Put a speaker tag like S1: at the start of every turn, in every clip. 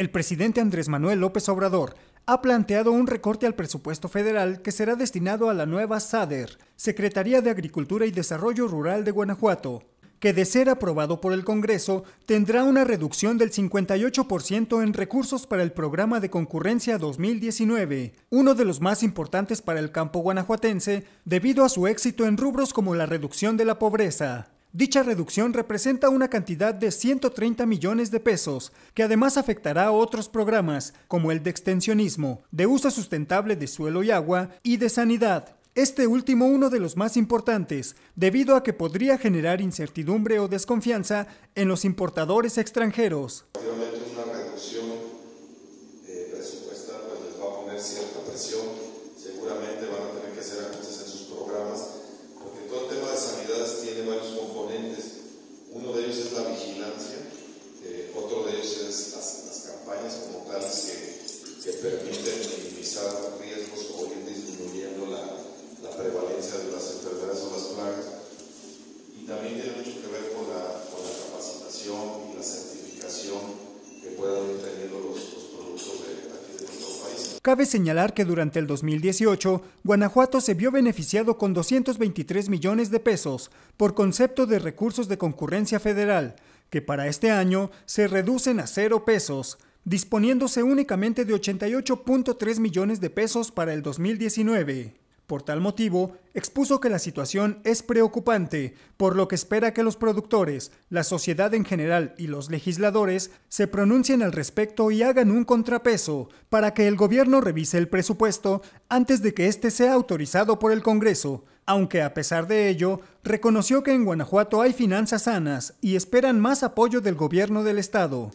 S1: El presidente Andrés Manuel López Obrador ha planteado un recorte al presupuesto federal que será destinado a la nueva SADER, Secretaría de Agricultura y Desarrollo Rural de Guanajuato, que de ser aprobado por el Congreso tendrá una reducción del 58% en recursos para el programa de concurrencia 2019, uno de los más importantes para el campo guanajuatense debido a su éxito en rubros como la reducción de la pobreza. Dicha reducción representa una cantidad de 130 millones de pesos, que además afectará a otros programas, como el de extensionismo, de uso sustentable de suelo y agua, y de sanidad. Este último uno de los más importantes, debido a que podría generar incertidumbre o desconfianza en los importadores extranjeros. una
S2: reducción eh, presupuestal pues les va a poner cierta presión, seguramente van a tener que hacer en sus programas.
S1: Cabe señalar que durante el 2018, Guanajuato se vio beneficiado con 223 millones de pesos por concepto de recursos de concurrencia federal, que para este año se reducen a cero pesos, disponiéndose únicamente de 88.3 millones de pesos para el 2019. Por tal motivo, expuso que la situación es preocupante, por lo que espera que los productores, la sociedad en general y los legisladores se pronuncien al respecto y hagan un contrapeso para que el gobierno revise el presupuesto antes de que éste sea autorizado por el Congreso, aunque a pesar de ello, reconoció que en Guanajuato hay finanzas sanas y esperan más apoyo del gobierno del Estado.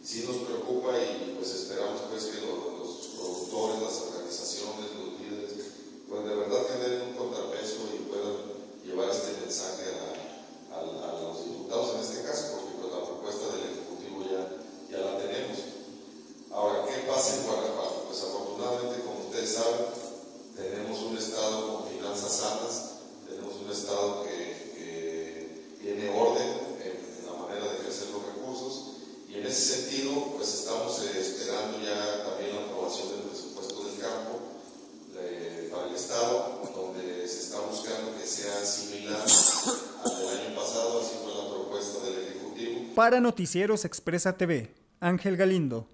S1: Para Noticieros Expresa TV, Ángel Galindo.